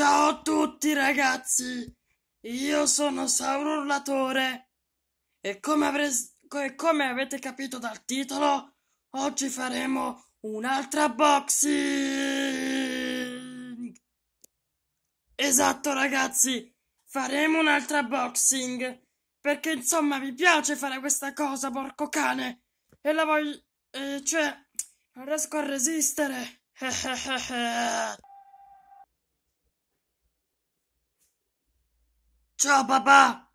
Ciao a tutti ragazzi, io sono Sauro Urlatore e come, avre... e come avete capito dal titolo, oggi faremo un'altra boxing! Esatto ragazzi, faremo un'altra boxing perché insomma mi piace fare questa cosa, porco cane, e la voglio... E eh, cioè, non riesco a resistere. Ciao papà!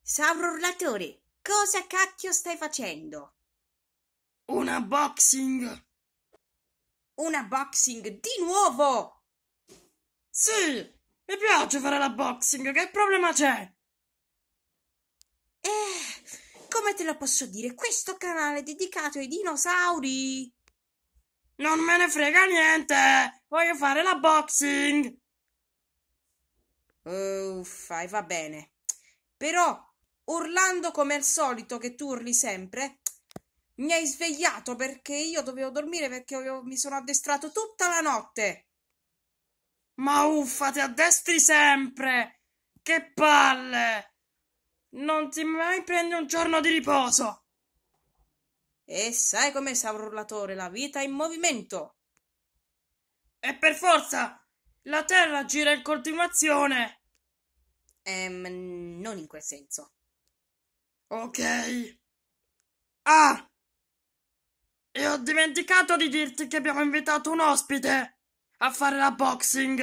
Sauro urlatore, cosa cacchio stai facendo? Un unboxing! Un unboxing di nuovo! Sì, mi piace fare la boxing, che problema c'è? Eh, come te lo posso dire, questo canale è dedicato ai dinosauri! Non me ne frega niente! Voglio fare la boxing! Uffa, e eh, va bene. Però, urlando come al solito che tu urli sempre, mi hai svegliato perché io dovevo dormire perché io mi sono addestrato tutta la notte. Ma uffa, ti addestri sempre! Che palle! Non ti mai prendi un giorno di riposo! E sai com'è, savrullatore, la vita è in movimento! E per forza la Terra gira in continuazione. Ehm, non in quel senso. Ok. Ah! E ho dimenticato di dirti che abbiamo invitato un ospite a fare la boxing.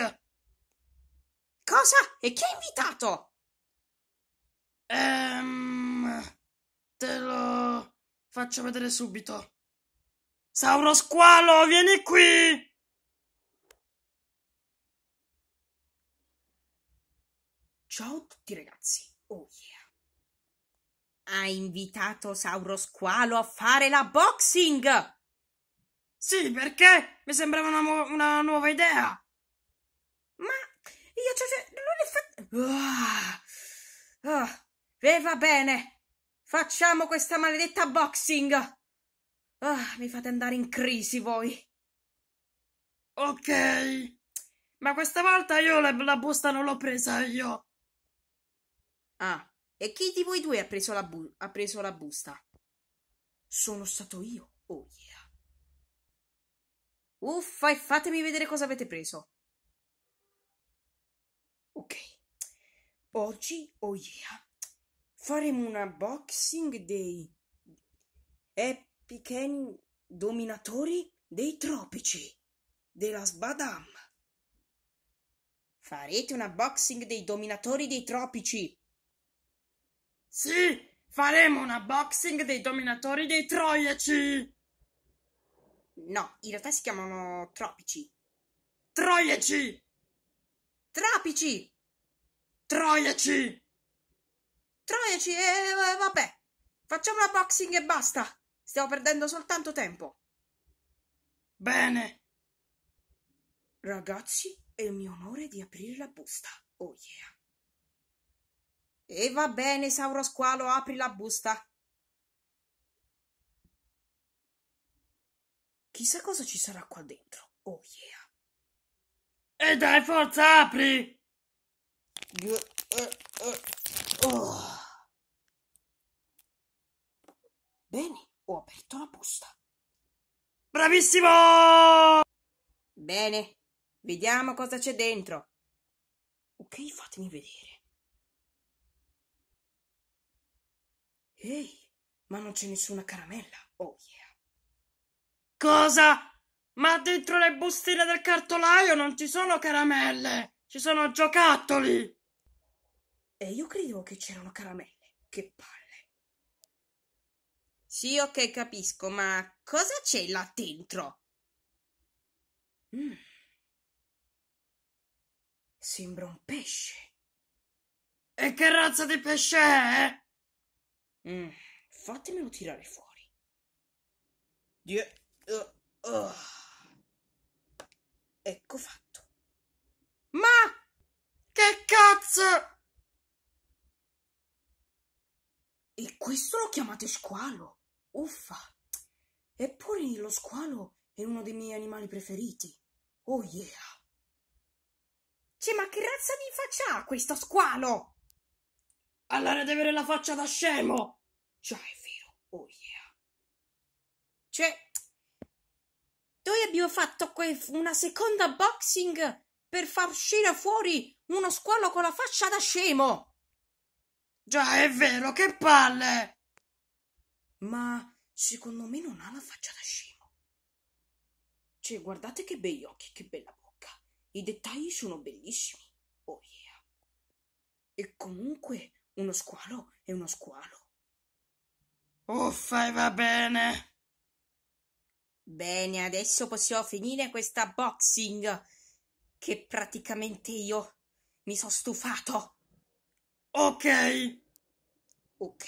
Cosa? E chi ha invitato? Ehm, te lo faccio vedere subito. Sauro squalo, vieni qui! Ciao a tutti ragazzi. Oh yeah. Ha invitato Sauro Squalo a fare la boxing? Sì, perché? Mi sembrava una, una nuova idea. Ma io cioè, non è fatto. Oh. Ah, oh. Ah, e va bene. Facciamo questa maledetta boxing. Oh, mi fate andare in crisi voi. Ok. Ma questa volta io la, la busta non l'ho presa io. Ah, e chi di voi due ha preso la, bu- ha preso la busta? Sono stato io. Oh yeah. Uffa, e fatemi vedere cosa avete preso. Ok. Oggi, oh yeah, faremo un unboxing dei Epic dominatori dei tropici della Sbadam. Farete un unboxing dei dominatori dei tropici. Sì, faremo un unboxing dei dominatori dei troiaci! No, in realtà si chiamano tropici. Troiaci! Tropici! Troiaci! Troiaci e eh, eh, vabbè, facciamo un unboxing e basta! Stiamo perdendo soltanto tempo. Bene! Ragazzi, è il mio onore di aprire la busta. Oh yeah! E va bene, Sauro Squalo, apri la busta. Chissà cosa ci sarà qua dentro. Oh yeah. E dai, forza, apri! Eh, eh. Oh. Bene, ho aperto la busta. Bravissimo! Bene, vediamo cosa c'è dentro. Ok, fatemi vedere. Ehi, ma non c'è nessuna caramella. Oh yeah. Cosa? Ma dentro le bustine del cartolaio non ci sono caramelle. Ci sono giocattoli. E io credevo che c'erano caramelle. Che palle. Sì, ok, capisco, ma cosa c'è là dentro? Mm. Sembra un pesce. E che razza di pesce è? Mm, fatemelo tirare fuori. Die- uh, uh. Eh. Ecco fatto. Ma che cazzo! E questo lo chiamate squalo? Uffa! Eppure lo squalo è uno dei miei animali preferiti. Oh yeah! Cioè, ma che razza di faccia ha questo squalo? Allora devi avere la faccia da scemo! Già cioè, è vero. Oh yeah. Cioè, noi abbiamo fatto una seconda boxing per far uscire fuori uno squalo con la faccia da scemo. Già, è vero, che palle! Ma secondo me non ha la faccia da scemo. Cioè, guardate che bei occhi, che bella bocca. I dettagli sono bellissimi. Oh yeah. E comunque uno squalo è uno squalo. Uffa, e va bene. Bene, adesso possiamo finire questa boxing che praticamente io mi sono stufato. Ok. Ok.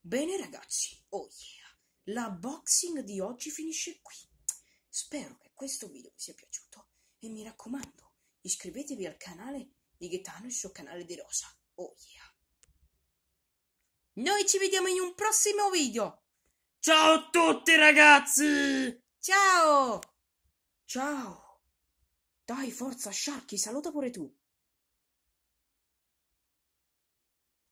Bene ragazzi, oh yeah, la boxing di oggi finisce qui. Spero che questo video vi sia piaciuto e mi raccomando, iscrivetevi al canale di Ghetano il suo canale di Rosa. Oh yeah. Noi ci vediamo in un prossimo video. Ciao a tutti ragazzi. Ciao. Ciao. Dai, forza Sharky, saluta pure tu.